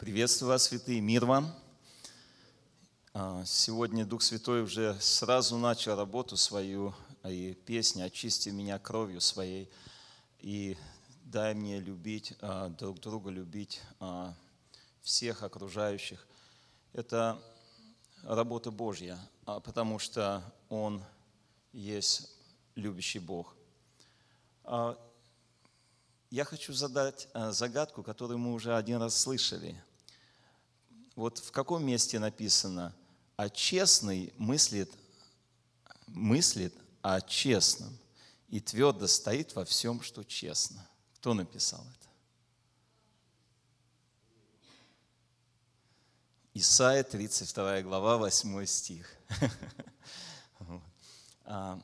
Приветствую вас, святые, мир вам. А, сегодня Дух Святой уже сразу начал работу свою и песня «Очисти меня кровью своей» и дай мне любить а, друг друга, любить а, всех окружающих. Это работа Божья, потому что Он есть любящий Бог. Я хочу задать загадку, которую мы уже один раз слышали – вот в каком месте написано, а честный мыслит, мыслит о честном и твердо стоит во всем, что честно. Кто написал это? Исайя 32 глава, 8 стих. А,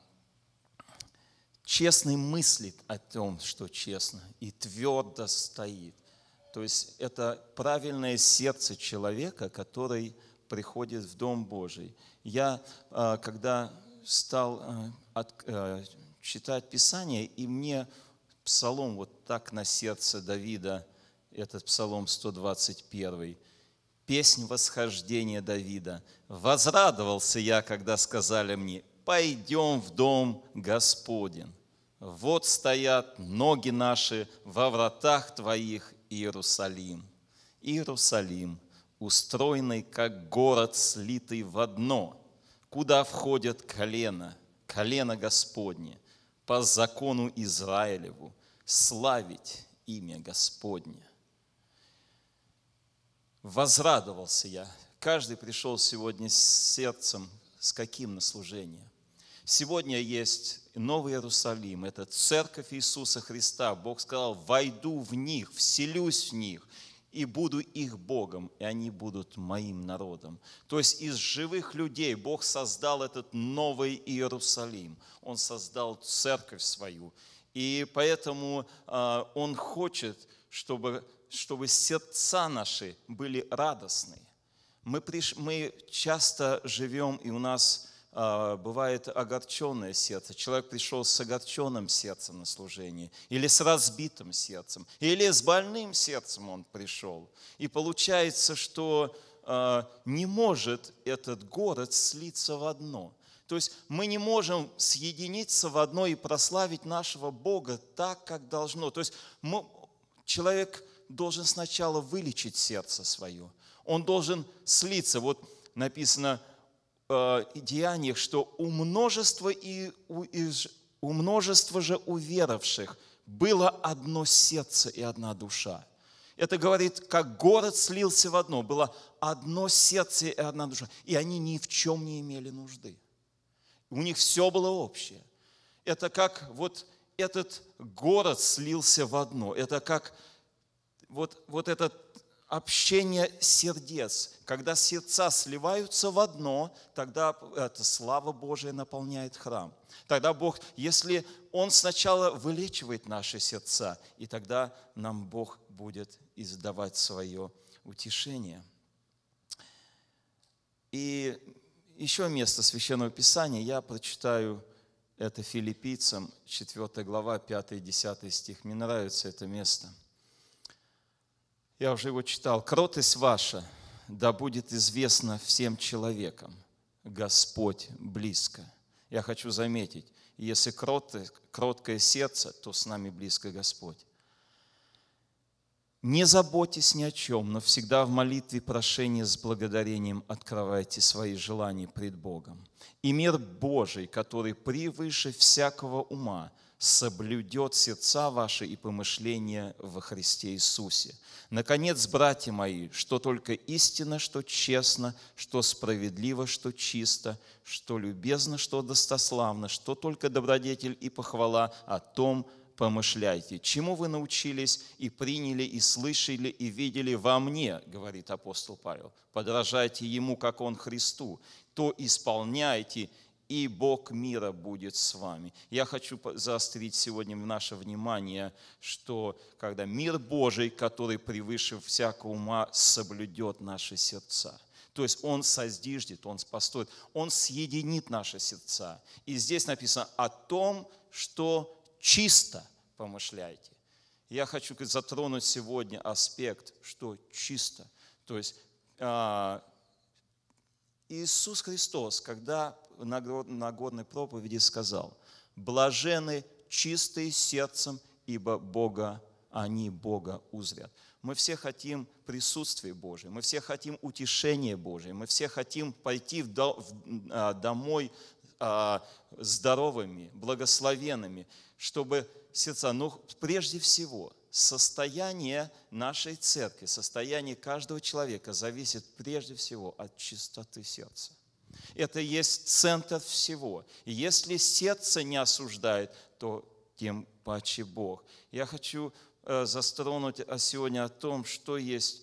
честный мыслит о том, что честно, и твердо стоит. То есть это правильное сердце человека, который приходит в Дом Божий. Я, а, когда стал а, э, читать Писание, и мне псалом вот так на сердце Давида, этот псалом 121, песнь восхождения Давида. «Возрадовался я, когда сказали мне, пойдем в дом Господен. Вот стоят ноги наши во вратах Твоих, Иерусалим. Иерусалим, устроенный как город, слитый в одно, куда входят колено, колено Господне, по закону Израилеву, славить имя Господне. Возрадовался я. Каждый пришел сегодня с сердцем, с каким на служение? Сегодня есть Новый Иерусалим, это церковь Иисуса Христа. Бог сказал, войду в них, вселюсь в них и буду их Богом, и они будут моим народом. То есть из живых людей Бог создал этот новый Иерусалим. Он создал церковь свою. И поэтому а, Он хочет, чтобы, чтобы сердца наши были радостны. Мы, приш, мы часто живем, и у нас а, бывает огорченное сердце. Человек пришел с огорченным сердцем на служение, или с разбитым сердцем, или с больным сердцем он пришел. И получается, что а, не может этот город слиться в одно. То есть мы не можем съединиться в одно и прославить нашего Бога так, как должно. То есть мы, человек должен сначала вылечить сердце свое. Он должен слиться. Вот написано, э, деяниях, что у множества, и, у, и, у множества же уверовавших было одно сердце и одна душа. Это говорит, как город слился в одно, было одно сердце и одна душа. И они ни в чем не имели нужды. У них все было общее. Это как вот этот город слился в одно. Это как вот, вот этот общение сердец. Когда сердца сливаются в одно, тогда э, это, слава Божия наполняет храм. Тогда Бог, если Он сначала вылечивает наши сердца, и тогда нам Бог будет издавать свое утешение. И еще место Священного Писания, я прочитаю это филиппийцам, 4 глава, 5-10 стих. Мне нравится это место – я уже его читал. «Кротость ваша, да будет известна всем человекам, Господь близко». Я хочу заметить, если кроткое сердце, то с нами близко Господь. Не заботьтесь ни о чем, но всегда в молитве прошения с благодарением открывайте свои желания пред Богом. И мир Божий, который превыше всякого ума – соблюдет сердца ваши и помышления во Христе Иисусе. Наконец, братья мои, что только истинно, что честно, что справедливо, что чисто, что любезно, что достославно, что только добродетель и похвала о том, помышляйте, чему вы научились и приняли, и слышали, и видели во мне, говорит апостол Павел. Подражайте ему, как он Христу, то исполняйте – и Бог мира будет с вами. Я хочу заострить сегодня наше внимание, что когда мир Божий, который превыше всякого ума, соблюдет наши сердца. То есть Он создиждет, Он построит, Он съединит наши сердца. И здесь написано о том, что чисто помышляйте. Я хочу затронуть сегодня аспект, что чисто. То есть а, Иисус Христос, когда Нагорной проповеди сказал, «Блажены чистые сердцем, ибо Бога они Бога узрят. Мы все хотим присутствия Божьего, мы все хотим утешения Божьего, мы все хотим пойти в до, в, а, домой а, здоровыми, благословенными, чтобы сердца, ну, прежде всего, состояние нашей церкви, состояние каждого человека зависит прежде всего от чистоты сердца. Это есть центр всего. И если сердце не осуждает, то тем паче Бог. Я хочу э, застронуть э, сегодня о том, что есть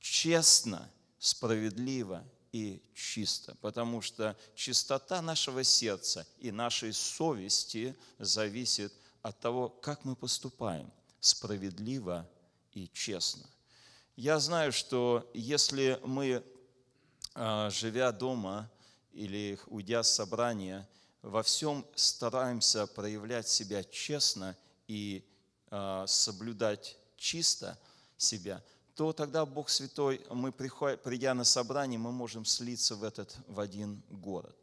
честно, справедливо и чисто, потому что чистота нашего сердца и нашей совести зависит от того, как мы поступаем справедливо и честно. Я знаю, что если мы, э, живя дома, или уйдя с собрания, во всем стараемся проявлять себя честно и э, соблюдать чисто себя, то тогда Бог Святой, мы, придя на собрание, мы можем слиться в этот, в один город.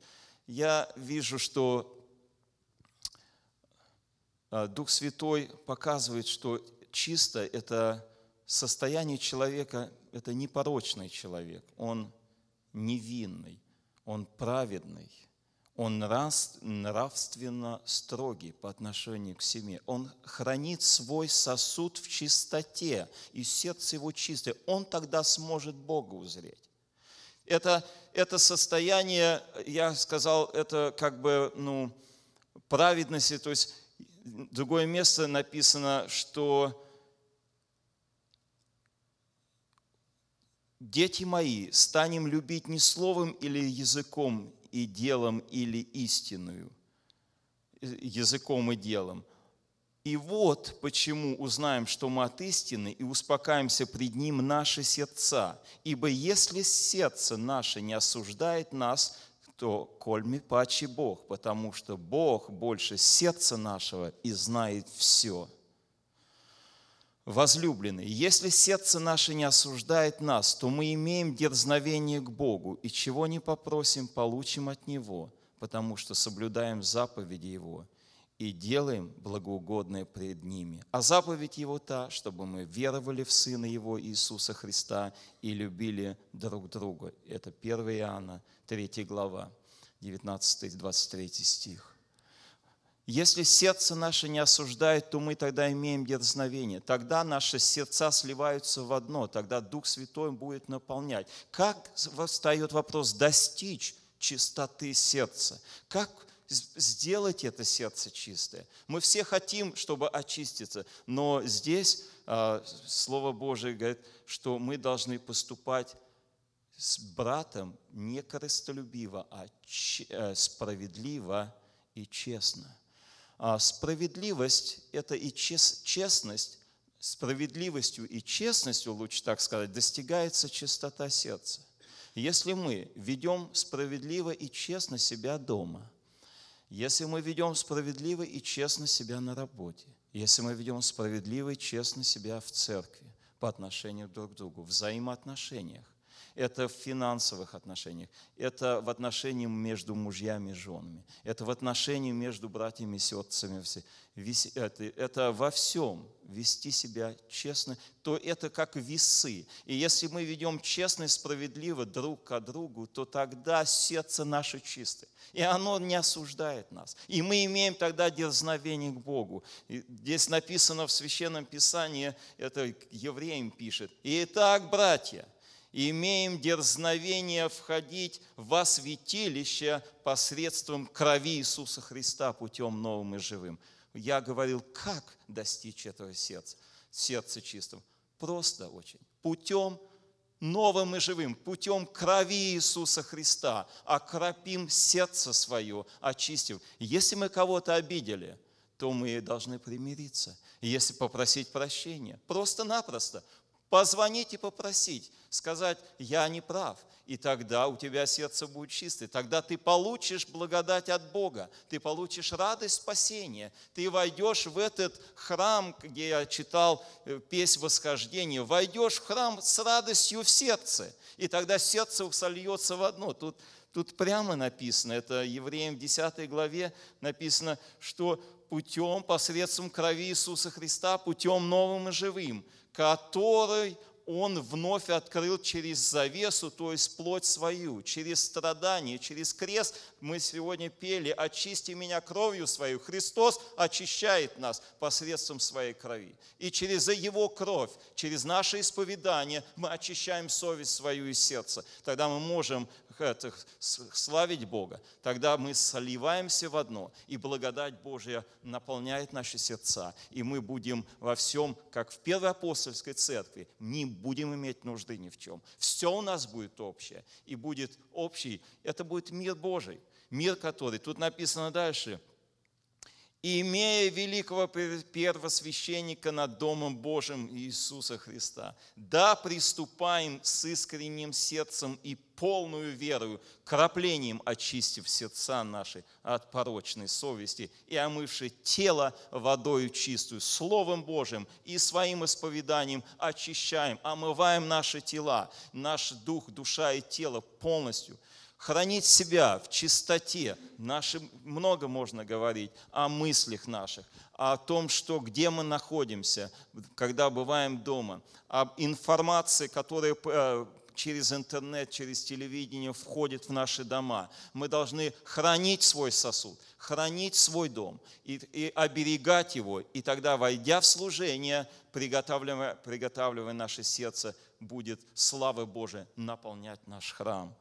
Я вижу, что а, Дух Святой показывает, что чисто – это состояние человека, это непорочный человек, он невинный. Он праведный, он нравственно строгий по отношению к семье. Он хранит свой сосуд в чистоте, и сердце его чистое. Он тогда сможет Бога узреть. Это, это состояние, я сказал, это как бы ну, праведности. То есть другое место написано, что Дети мои, станем любить не словом или языком и делом или истинную, э, языком и делом. И вот почему узнаем, что мы от истины, и успокаиваемся пред Ним наши сердца. Ибо если сердце наше не осуждает нас, то кольми паче Бог, потому что Бог больше сердца нашего и знает все. Возлюбленные, если сердце наше не осуждает нас, то мы имеем дерзновение к Богу, и чего не попросим, получим от Него, потому что соблюдаем заповеди Его и делаем благоугодное пред ними. А заповедь Его та, чтобы мы веровали в Сына Его Иисуса Христа и любили друг друга. Это 1 Иоанна, 3 глава, 19-23 стих. Если сердце наше не осуждает, то мы тогда имеем дерзновение. Тогда наши сердца сливаются в одно, тогда Дух Святой будет наполнять. Как встает вопрос достичь чистоты сердца? Как сделать это сердце чистое? Мы все хотим, чтобы очиститься, но здесь а, Слово Божие говорит, что мы должны поступать с братом не корыстолюбиво, а э, справедливо и честно – а справедливость – это и честность. Справедливостью и честностью, лучше так сказать, достигается чистота сердца. Если мы ведем справедливо и честно себя дома, если мы ведем справедливо и честно себя на работе, если мы ведем справедливо и честно себя в церкви по отношению друг к другу, в взаимоотношениях, это в финансовых отношениях, это в отношениях между мужьями и женами, это в отношении между братьями и сестрами, это, это во всем вести себя честно, то это как весы. И если мы ведем честно и справедливо друг к другу, то тогда сердце наше чистое, и оно не осуждает нас. И мы имеем тогда дерзновение к Богу. И здесь написано в Священном Писании, это евреям пишет, «Итак, братья, имеем дерзновение входить во святилище посредством крови Иисуса Христа путем новым и живым. Я говорил, как достичь этого сердца, сердца чистого? Просто очень. Путем новым и живым, путем крови Иисуса Христа, окропим сердце свое, очистив. Если мы кого-то обидели – то мы должны примириться, если попросить прощения. Просто-напросто позвонить и попросить, сказать, я не прав. И тогда у тебя сердце будет чистое, тогда ты получишь благодать от Бога, ты получишь радость спасения, ты войдешь в этот храм, где я читал э, песнь восхождения, войдешь в храм с радостью в сердце, и тогда сердце сольется в одно. Тут Тут прямо написано, это Евреям 10 главе написано, что путем, посредством крови Иисуса Христа, путем новым и живым, который он вновь открыл через завесу, то есть плоть свою, через страдания, через крест. Мы сегодня пели «Очисти меня кровью свою». Христос очищает нас посредством своей крови. И через Его кровь, через наше исповедание мы очищаем совесть свою и сердце. Тогда мы можем славить Бога, тогда мы сливаемся в одно, и благодать Божья наполняет наши сердца, и мы будем во всем, как в первой апостольской церкви, не будем иметь нужды ни в чем. Все у нас будет общее, и будет общий, это будет мир Божий, мир который, тут написано дальше – и имея великого первосвященника над Домом Божьим Иисуса Христа, да, приступаем с искренним сердцем и полную верою, краплением очистив сердца наши от порочной совести и омывши тело водою чистую, Словом Божьим и своим исповеданием очищаем, омываем наши тела, наш дух, душа и тело полностью – хранить себя в чистоте. Наши, много можно говорить о мыслях наших, о том, что, где мы находимся, когда бываем дома, об информации, которая э, через интернет, через телевидение входит в наши дома. Мы должны хранить свой сосуд, хранить свой дом и, и оберегать его. И тогда, войдя в служение, приготавливая, приготавливая наше сердце, будет слава Божия наполнять наш храм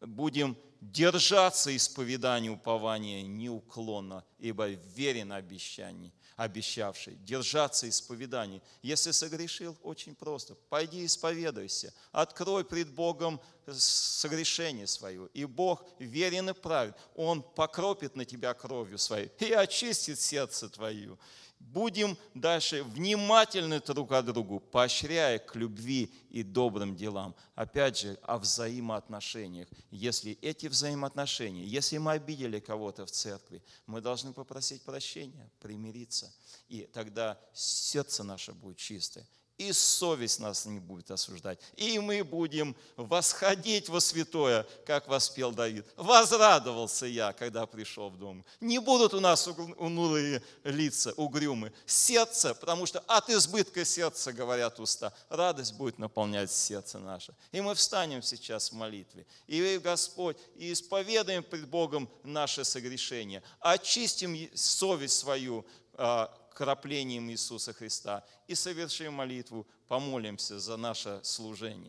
будем держаться исповедания упования неуклонно, ибо верен обещаний, обещавший, держаться исповеданий. Если согрешил, очень просто, пойди исповедуйся, открой пред Богом согрешение свое, и Бог верен и правен, Он покропит на тебя кровью своей и очистит сердце твое. Будем дальше внимательны друг к другу, поощряя к любви и добрым делам. Опять же, о взаимоотношениях. Если эти взаимоотношения, если мы обидели кого-то в церкви, мы должны попросить прощения, примириться. И тогда сердце наше будет чистое, и совесть нас не будет осуждать. И мы будем восходить во святое, как воспел Давид. Возрадовался я, когда пришел в дом. Не будут у нас унылые лица, угрюмы. Сердце, потому что от избытка сердца, говорят уста, радость будет наполнять сердце наше. И мы встанем сейчас в молитве. И Господь, и исповедаем пред Богом наши согрешения. Очистим совесть свою, а, краплением Иисуса Христа и совершим молитву, помолимся за наше служение.